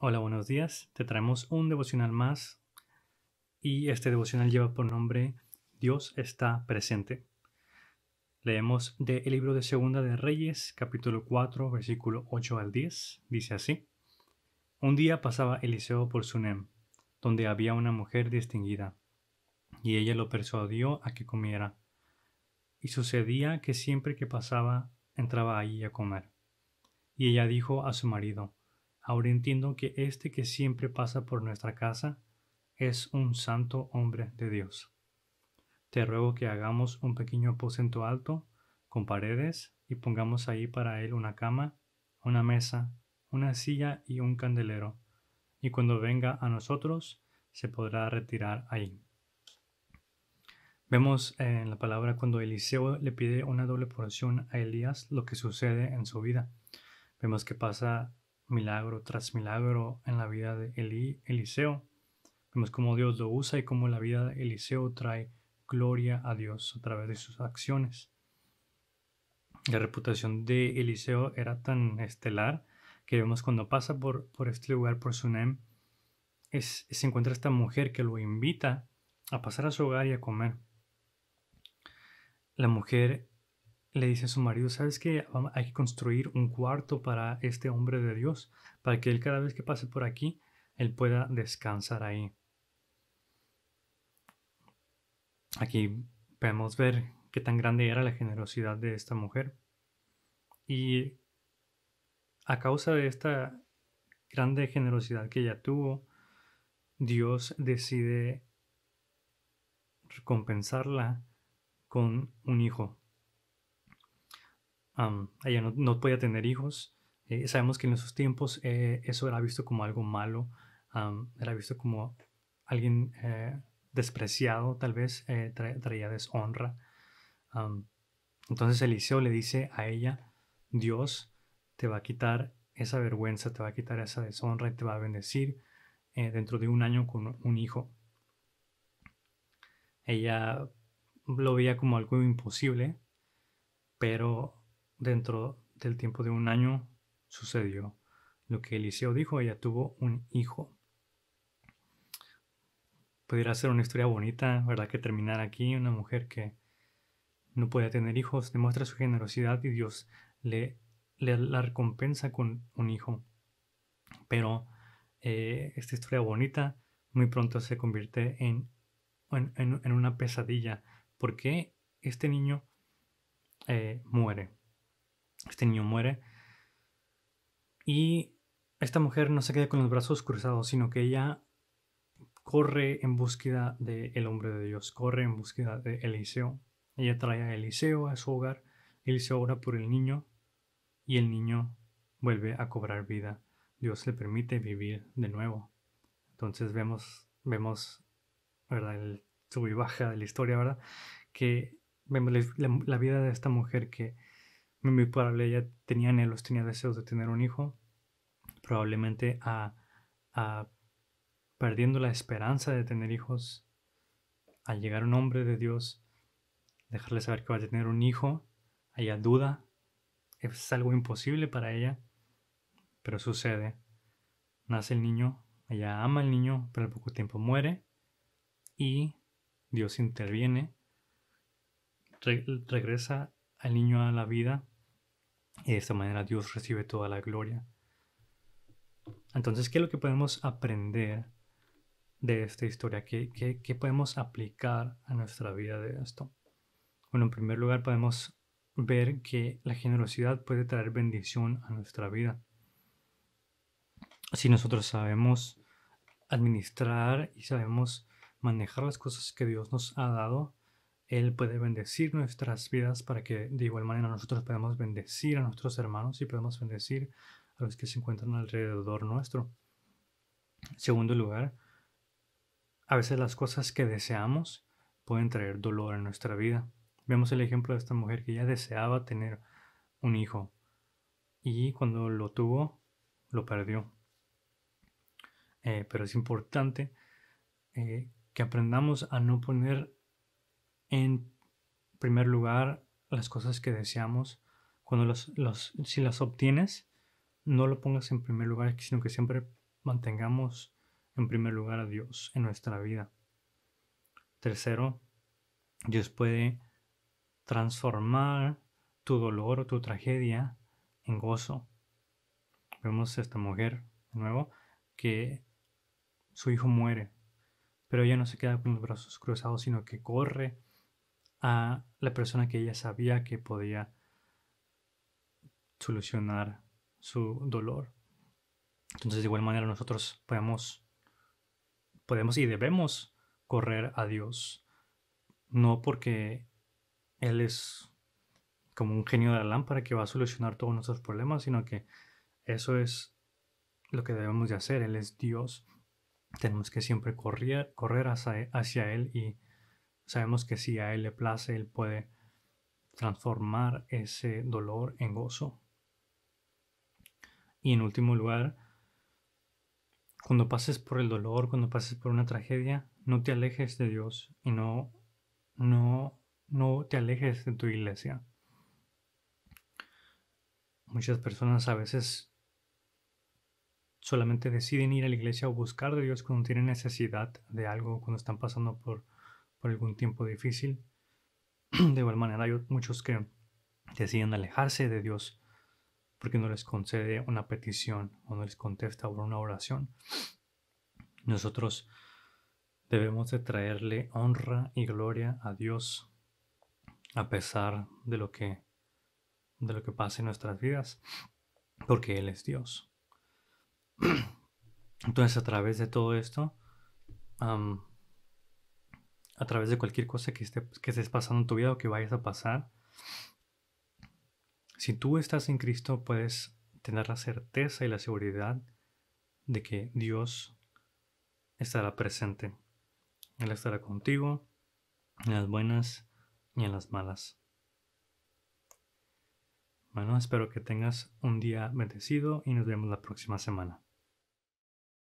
Hola, buenos días. Te traemos un devocional más y este devocional lleva por nombre Dios está presente. Leemos del el libro de Segunda de Reyes, capítulo 4, versículo 8 al 10. Dice así. Un día pasaba Eliseo por Sunem, donde había una mujer distinguida, y ella lo persuadió a que comiera. Y sucedía que siempre que pasaba entraba allí a comer. Y ella dijo a su marido, Ahora entiendo que este que siempre pasa por nuestra casa es un santo hombre de Dios. Te ruego que hagamos un pequeño aposento alto con paredes y pongamos ahí para él una cama, una mesa, una silla y un candelero, y cuando venga a nosotros se podrá retirar ahí. Vemos en la palabra cuando Eliseo le pide una doble porción a Elías lo que sucede en su vida. Vemos que pasa milagro tras milagro en la vida de Eliseo. Vemos cómo Dios lo usa y cómo la vida de Eliseo trae gloria a Dios a través de sus acciones. La reputación de Eliseo era tan estelar que vemos cuando pasa por, por este lugar, por Sunem, es, se encuentra esta mujer que lo invita a pasar a su hogar y a comer. La mujer le dice a su marido, ¿sabes qué? Hay que construir un cuarto para este hombre de Dios, para que él cada vez que pase por aquí, él pueda descansar ahí. Aquí podemos ver qué tan grande era la generosidad de esta mujer. Y a causa de esta grande generosidad que ella tuvo, Dios decide recompensarla con un hijo, ella no, podía tener hijos. Eh, sabemos que en esos tiempos eh, eso era visto como algo malo, era visto como alguien eh, despreciado, tal vez traía deshonra. entonces Eliseo le dice a ella, Dios te va a quitar esa vergüenza, te va a quitar esa deshonra y te va a bendecir dentro de un año con un hijo. Ella lo veía como algo imposible, pero Dentro del tiempo de un año sucedió lo que Eliseo dijo, ella tuvo un hijo. Pudiera ser una historia bonita, ¿verdad? Que terminar aquí, una mujer que no puede tener hijos, demuestra su generosidad y Dios le, la recompensa con un hijo. Pero eh, esta historia bonita muy pronto se convierte en, en, una pesadilla porque este niño eh, muere. Este niño muere. Y esta mujer no se queda con los brazos cruzados, sino que ella corre en búsqueda del el hombre de Dios, corre en búsqueda de Eliseo. Ella trae a Eliseo a su hogar, Eliseo ora por el niño y el niño vuelve a cobrar vida. Dios le permite vivir de nuevo. Entonces vemos, vemos, ¿verdad? El sub y baja de la historia, ¿verdad? Que vemos la vida de esta mujer que mi ella tenía anhelos, tenía deseos de tener un hijo, probablemente a, perdiendo la esperanza de tener hijos, al llegar un hombre de Dios, dejarle saber que va a tener un hijo, ella duda, es algo imposible para ella, pero sucede. Nace el niño, ella ama al niño, pero al poco tiempo muere y Dios interviene, regresa al niño a la vida y de esta manera Dios recibe toda la gloria. Entonces, ¿qué es lo que podemos aprender de esta historia? ¿Qué, podemos aplicar a nuestra vida de esto? Bueno, en primer lugar podemos ver que la generosidad puede traer bendición a nuestra vida. Si nosotros sabemos administrar y sabemos manejar las cosas que Dios nos ha dado, él puede bendecir nuestras vidas para que de igual manera nosotros podamos bendecir a nuestros hermanos y podamos bendecir a los que se encuentran alrededor nuestro. Segundo lugar, a veces las cosas que deseamos pueden traer dolor en nuestra vida. Vemos el ejemplo de esta mujer que ya deseaba tener un hijo y cuando lo tuvo, lo perdió. Eh, pero es importante eh, que aprendamos a no poner en primer lugar las cosas que deseamos. Cuando los, si las obtienes, no lo pongas en primer lugar, sino que siempre mantengamos en primer lugar a Dios en nuestra vida. Tercero, Dios puede transformar tu dolor o tu tragedia en gozo. Vemos a esta mujer de nuevo que su hijo muere, pero ella no se queda con los brazos cruzados, sino que corre a la persona que ella sabía que podía solucionar su dolor. Entonces, de igual manera, nosotros podemos, podemos y debemos correr a Dios. No porque Él es como un genio de la lámpara que va a solucionar todos nuestros problemas, sino que eso es lo que debemos de hacer. Él es Dios. Tenemos que siempre correr, correr hacia, hacia Él y Sabemos que si a Él le place, Él puede transformar ese dolor en gozo. Y en último lugar, cuando pases por el dolor, cuando pases por una tragedia, no te alejes de Dios y no, no, no te alejes de tu iglesia. Muchas personas a veces solamente deciden ir a la iglesia o buscar de Dios cuando tienen necesidad de algo, cuando están pasando por por algún tiempo difícil. De igual manera, hay muchos que deciden alejarse de Dios porque no les concede una petición o no les contesta una oración. Nosotros debemos de traerle honra y gloria a Dios a pesar de lo que de lo que pasa en nuestras vidas, porque Él es Dios. Entonces, a través de todo esto, a través de cualquier cosa que, esté, que estés pasando en tu vida o que vayas a pasar. Si tú estás en Cristo, puedes tener la certeza y la seguridad de que Dios estará presente. Él estará contigo en las buenas y en las malas. Bueno, espero que tengas un día bendecido y nos vemos la próxima semana.